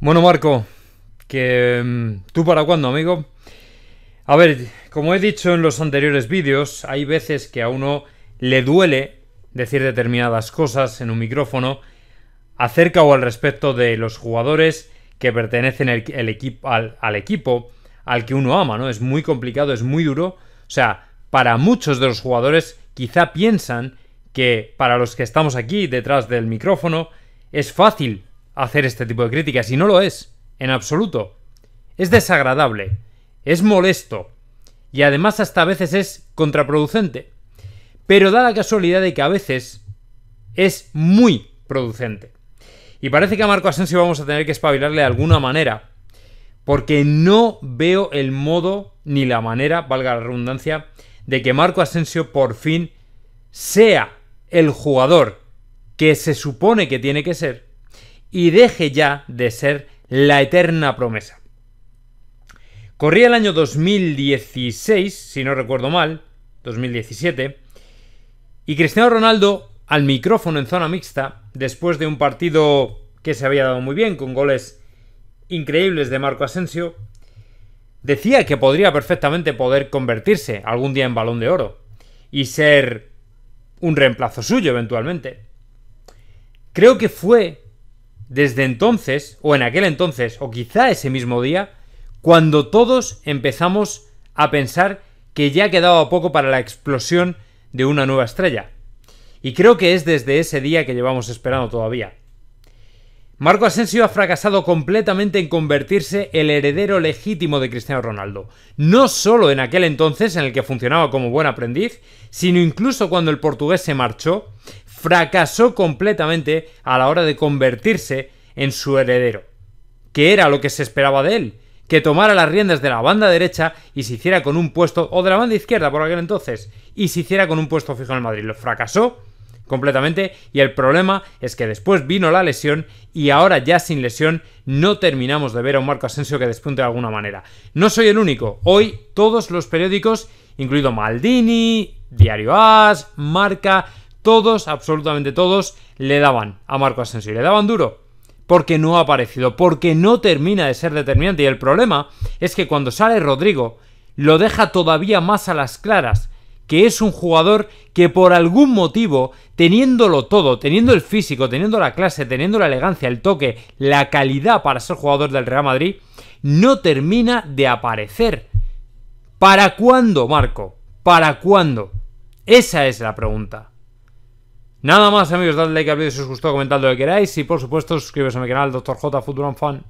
Bueno, Marco, que mm, tú para cuándo, amigo? A ver, como he dicho en los anteriores vídeos, hay veces que a uno le duele decir determinadas cosas en un micrófono acerca o al respecto de los jugadores que pertenecen al, al equipo al que uno ama, ¿no? Es muy complicado, es muy duro. O sea, para muchos de los jugadores quizá piensan que para los que estamos aquí detrás del micrófono es fácil hacer este tipo de críticas, y no lo es, en absoluto. Es desagradable, es molesto, y además hasta a veces es contraproducente. Pero da la casualidad de que a veces es muy producente. Y parece que a Marco Asensio vamos a tener que espabilarle de alguna manera, porque no veo el modo ni la manera, valga la redundancia, de que Marco Asensio por fin sea el jugador que se supone que tiene que ser y deje ya de ser la eterna promesa. Corría el año 2016, si no recuerdo mal, 2017, y Cristiano Ronaldo al micrófono en zona mixta, después de un partido que se había dado muy bien, con goles increíbles de Marco Asensio, decía que podría perfectamente poder convertirse algún día en balón de oro y ser un reemplazo suyo eventualmente. Creo que fue desde entonces, o en aquel entonces, o quizá ese mismo día, cuando todos empezamos a pensar que ya quedaba poco para la explosión de una nueva estrella. Y creo que es desde ese día que llevamos esperando todavía. Marco Asensio ha fracasado completamente en convertirse el heredero legítimo de Cristiano Ronaldo, no solo en aquel entonces en el que funcionaba como buen aprendiz, sino incluso cuando el portugués se marchó, fracasó completamente a la hora de convertirse en su heredero, que era lo que se esperaba de él, que tomara las riendas de la banda derecha y se hiciera con un puesto, o de la banda izquierda por aquel entonces, y se hiciera con un puesto fijo en el Madrid. Lo fracasó completamente y el problema es que después vino la lesión y ahora ya sin lesión no terminamos de ver a un Marco Asensio que despunte de alguna manera. No soy el único, hoy todos los periódicos, incluido Maldini, Diario As, Marca, todos, absolutamente todos, le daban a Marco Asensio y le daban duro. Porque no ha aparecido, porque no termina de ser determinante. Y el problema es que cuando sale Rodrigo, lo deja todavía más a las claras que es un jugador que por algún motivo, teniéndolo todo, teniendo el físico, teniendo la clase, teniendo la elegancia, el toque, la calidad para ser jugador del Real Madrid, no termina de aparecer. ¿Para cuándo, Marco? ¿Para cuándo? Esa es la pregunta. Nada más amigos, dadle like al vídeo si os gustó, comentad lo que queráis y por supuesto suscribiros a mi canal Dr. J Futuran Fan.